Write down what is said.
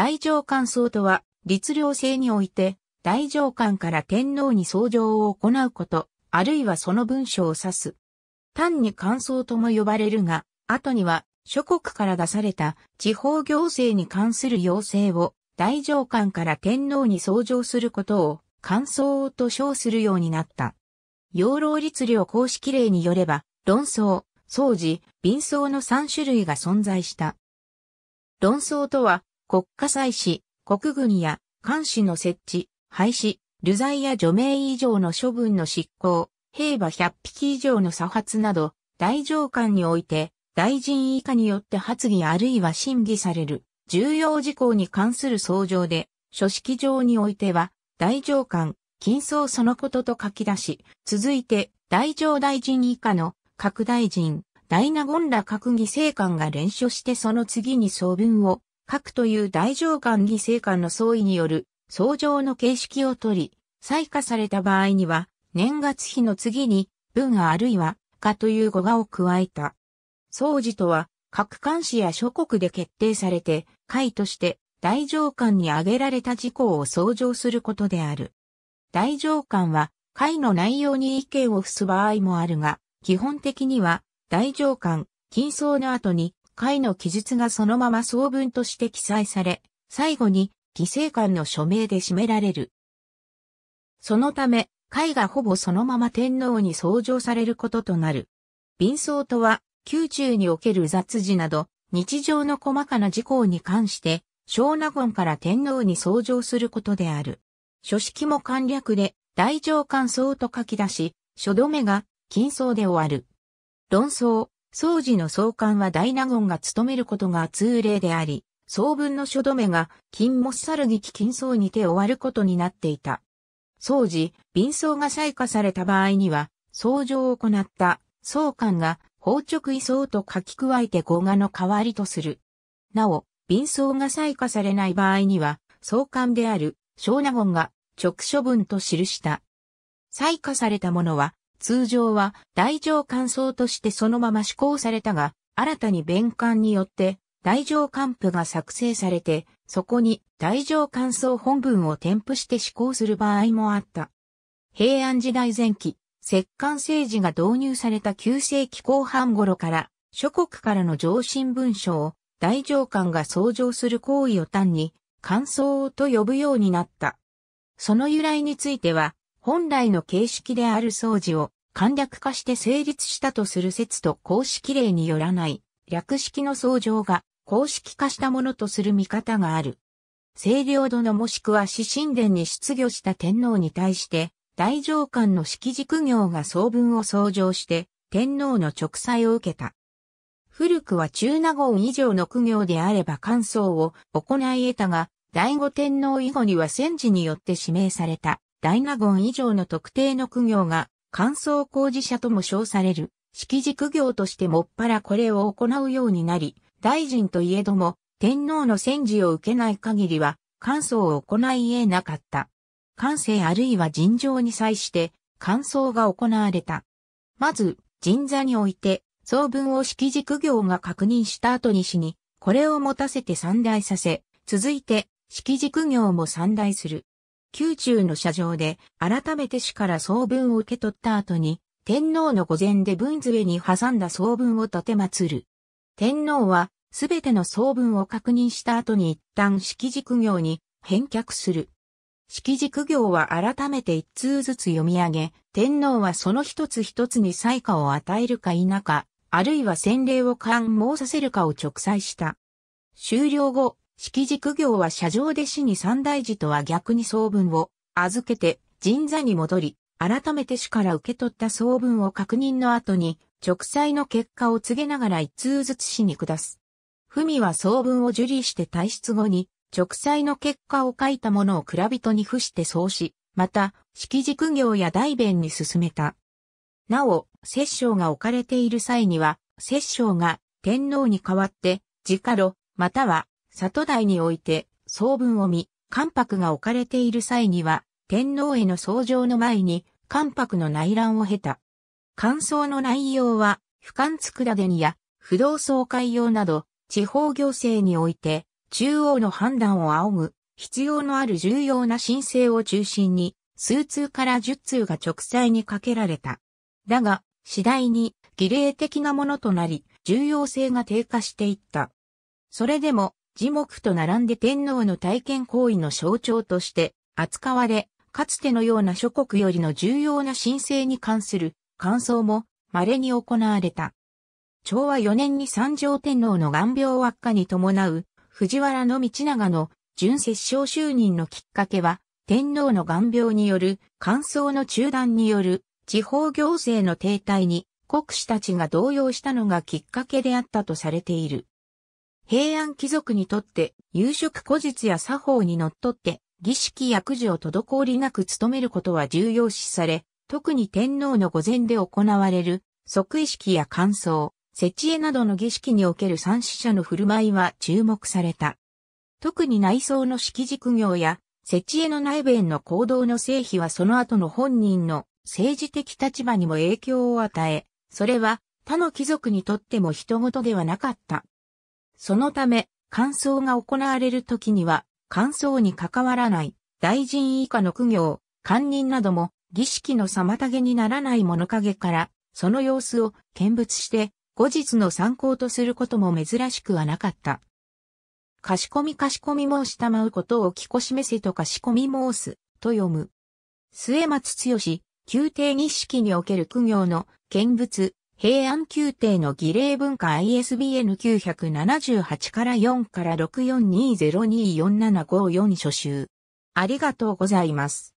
大上官僧とは、律令制において、大上官から天皇に奏状を行うこと、あるいはその文書を指す。単に官僧とも呼ばれるが、後には諸国から出された地方行政に関する要請を大上官から天皇に奏状することを官僧と称するようになった。養老律令公式令によれば、論争、掃除、貧相の3種類が存在した。論争とは、国家祭祀、国軍や監視の設置、廃止、流罪や除名以上の処分の執行、兵馬100匹以上の査発など、大上官において、大臣以下によって発議あるいは審議される、重要事項に関する相乗で、書式上においては、大上官、金層そのことと書き出し、続いて、大上大臣以下の、各大臣、大納言ら閣議政官が連署してその次に総文を核という大乗官犠牲官の相違による相乗の形式をとり、採化された場合には、年月日の次に、文あるいは、かという語画を加えた。相似とは、各監視や諸国で決定されて、会として大上官に挙げられた事項を相乗することである。大上官は、会の内容に意見を付す場合もあるが、基本的には、大上官、金相の後に、回の記述がそのまま総文として記載され、最後に、犠牲官の署名で締められる。そのため、会がほぼそのまま天皇に創上されることとなる。貧相とは、宮中における雑事など、日常の細かな事項に関して、小納言から天皇に創上することである。書式も簡略で、大上官相と書き出し、書留めが、金相で終わる。論争、総司の総監は大納言が務めることが通例であり、総文の書止めが金もっさるぎき金層にて終わることになっていた。総司、便奏が採火された場合には、奏上を行った総監が宝直位相と書き加えて語賀の代わりとする。なお、便奏が採火されない場合には、総監である小納言が直処分と記した。採火されたものは通常は大乗官僧としてそのまま施行されたが、新たに弁官によって大乗官譜が作成されて、そこに大乗官僧本文を添付して施行する場合もあった。平安時代前期、摂関政治が導入された旧世紀後半頃から、諸国からの上申文書を大乗官が創上する行為を単に、官僧と呼ぶようになった。その由来については、本来の形式である掃除を簡略化して成立したとする説と公式例によらない略式の相乗が公式化したものとする見方がある。清涼殿もしくは死神殿に出御した天皇に対して大上官の式軸行が総文を相乗して天皇の直裁を受けた。古くは中納言以上の苦行であれば感想を行い得たが、醍醐天皇以後には戦時によって指名された大納言以上の特定の苦行が、乾燥工事者とも称される、式軸行としてもっぱらこれを行うようになり、大臣といえども、天皇の戦時を受けない限りは、乾燥を行い得なかった。感性あるいは尋常に際して、乾燥が行われた。まず、神座において、総文を式軸行が確認した後に死に、これを持たせて三大させ、続いて、式軸行も三大する。宮中の射場で改めて死から総文を受け取った後に、天皇の御前で文杖に挟んだ総文を立て祀る。天皇は、すべての総文を確認した後に一旦式軸行に返却する。式軸行は改めて一通ずつ読み上げ、天皇はその一つ一つに採下を与えるか否か、あるいは洗礼を勘毛させるかを直裁した。終了後、式軸行は社上で死に三大寺とは逆に総文を預けて神座に戻り、改めて主から受け取った総文を確認の後に、直裁の結果を告げながら一通ずつ死に下す。文は総文を受理して退出後に、直裁の結果を書いたものを蔵人に付して送し、また、式軸行や代弁に進めた。なお、摂政が置かれている際には、摂政が天皇に代わって、自家路、または里台において、総文を見、関白が置かれている際には、天皇への奏上の前に、関白の内乱を経た。感想の内容は、俯瞰つくだでにや、不動総会用など、地方行政において、中央の判断を仰ぐ、必要のある重要な申請を中心に、数通から十通が直裁にかけられた。だが、次第に儀礼的なものとなり、重要性が低下していった。それでも、樹木と並んで天皇の体験行為の象徴として扱われ、かつてのような諸国よりの重要な申請に関する感想も稀に行われた。昭和4年に三条天皇の眼病悪化に伴う藤原道長の準摂政就任のきっかけは、天皇の眼病による乾燥の中断による地方行政の停滞に国士たちが動揺したのがきっかけであったとされている。平安貴族にとって夕食古日や作法にのっとって儀式や事を滞りなく務めることは重要視され、特に天皇の御前で行われる即位式や乾燥、設置などの儀式における三死者の振る舞いは注目された。特に内装の式軸業や、設置の内弁の行動の成否はその後の本人の政治的立場にも影響を与え、それは他の貴族にとっても人事ではなかった。そのため、乾燥が行われる時には、乾燥に関わらない、大臣以下の苦行、官人なども、儀式の妨げにならない物陰から、その様子を見物して、後日の参考とすることも珍しくはなかった。かしこみかしこみ申したまうことをきこしめせとかしこみ申す、と読む。末松剛、宮廷儀式における苦行の見物、平安宮廷の儀礼文化 ISBN 978から4から642024754初集。ありがとうございます。